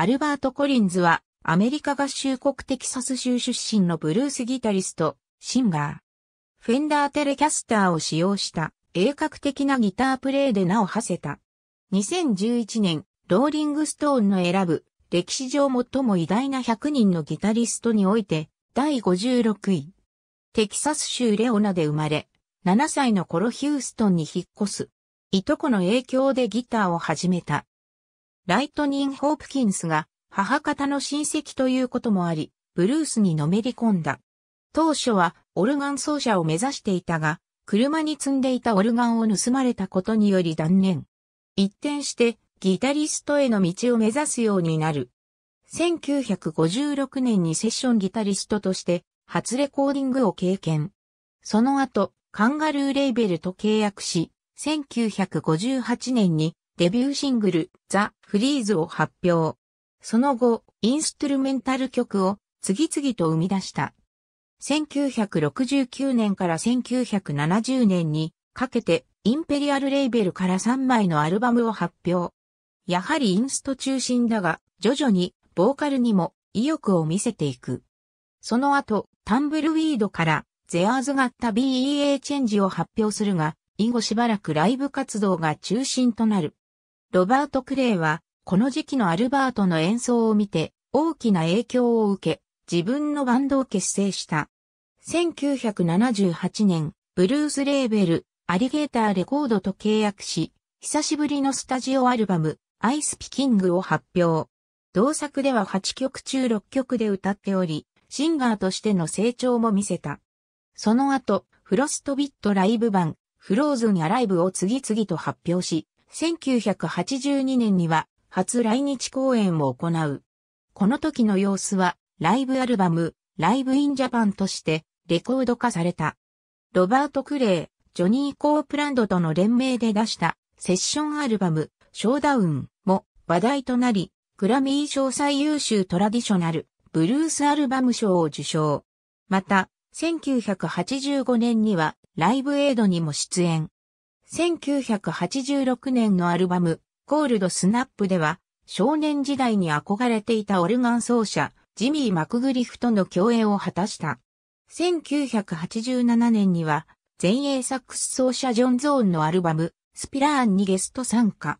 アルバート・コリンズは、アメリカ合衆国テキサス州出身のブルースギタリスト、シンガー。フェンダーテレキャスターを使用した鋭角的なギタープレイで名を馳せた。2011年、ローリングストーンの選ぶ歴史上最も偉大な100人のギタリストにおいて第56位。テキサス州レオナで生まれ、7歳の頃ヒューストンに引っ越す。いとこの影響でギターを始めた。ライトニン・ホープキンスが母方の親戚ということもあり、ブルースにのめり込んだ。当初はオルガン奏者を目指していたが、車に積んでいたオルガンを盗まれたことにより断念。一転してギタリストへの道を目指すようになる。1956年にセッションギタリストとして初レコーディングを経験。その後、カンガルーレーベルと契約し、1958年にデビューシングル、ザ・フリーズを発表。その後、インストゥルメンタル曲を次々と生み出した。1969年から1970年にかけてインペリアルレーベルから3枚のアルバムを発表。やはりインスト中心だが、徐々にボーカルにも意欲を見せていく。その後、タンブルウィードからゼアーズガッタ BEA チェンジを発表するが、以後しばらくライブ活動が中心となる。ロバート・クレイは、この時期のアルバートの演奏を見て、大きな影響を受け、自分のバンドを結成した。1978年、ブルースレーベル、アリゲーターレコードと契約し、久しぶりのスタジオアルバム、アイスピキングを発表。同作では8曲中6曲で歌っており、シンガーとしての成長も見せた。その後、フロストビットライブ版、フローズンアライブを次々と発表し、1982年には初来日公演を行う。この時の様子はライブアルバムライブインジャパンとしてレコード化された。ロバート・クレイ、ジョニー・コープランドとの連名で出したセッションアルバムショーダウンも話題となり、グラミー賞最優秀トラディショナルブルースアルバム賞を受賞。また、1985年にはライブエイドにも出演。1986年のアルバム、コールドスナップでは、少年時代に憧れていたオルガン奏者、ジミー・マクグリフとの共演を果たした。1987年には、前衛サックス奏者ジョン・ゾーンのアルバム、スピラーンにゲスト参加。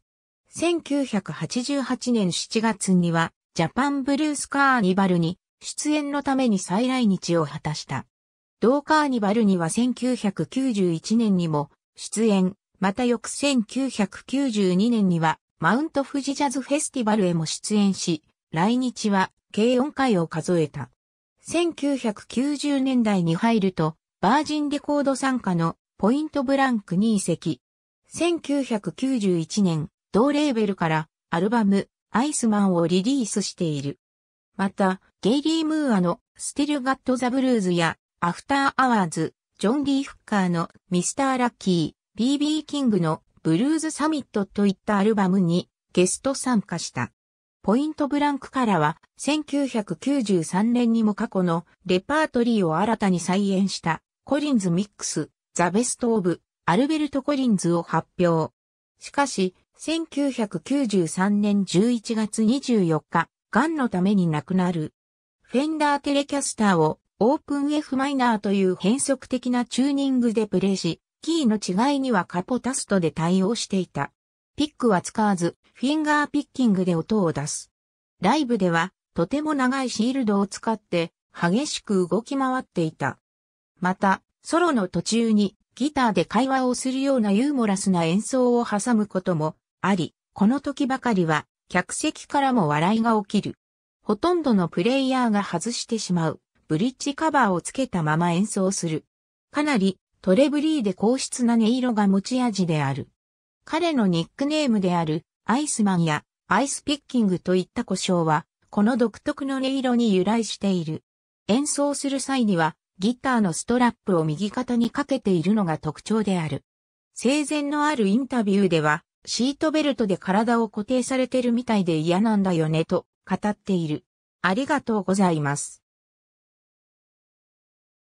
1988年7月には、ジャパンブルースカーニバルに出演のために再来日を果たした。同カーニバルには1991年にも出演、また翌1992年には、マウント富士ジャズフェスティバルへも出演し、来日は計4回を数えた。1990年代に入ると、バージンレコード参加のポイントブランクに移籍。1991年、同レーベルからアルバムアイスマンをリリースしている。また、ゲイリー・ムーアのスティル・ガット・ザ・ブルーズやアフター・アワーズ、ジョン・リー・フッカーのミスター・ラッキー。BB キングのブルーズサミットといったアルバムにゲスト参加した。ポイントブランクからは1993年にも過去のレパートリーを新たに再演したコリンズミックスザ・ベスト・オブ・アルベルト・コリンズを発表。しかし、1993年11月24日、癌のために亡くなる。フェンダーテレキャスターをオープン F マイナーという変則的なチューニングでプレイし、キーの違いにはカポタストで対応していた。ピックは使わず、フィンガーピッキングで音を出す。ライブでは、とても長いシールドを使って、激しく動き回っていた。また、ソロの途中に、ギターで会話をするようなユーモラスな演奏を挟むこともあり、この時ばかりは、客席からも笑いが起きる。ほとんどのプレイヤーが外してしまう、ブリッジカバーをつけたまま演奏する。かなりトレブリーで硬質な音色が持ち味である。彼のニックネームであるアイスマンやアイスピッキングといった故障は、この独特の音色に由来している。演奏する際には、ギターのストラップを右肩にかけているのが特徴である。生前のあるインタビューでは、シートベルトで体を固定されてるみたいで嫌なんだよねと語っている。ありがとうございます。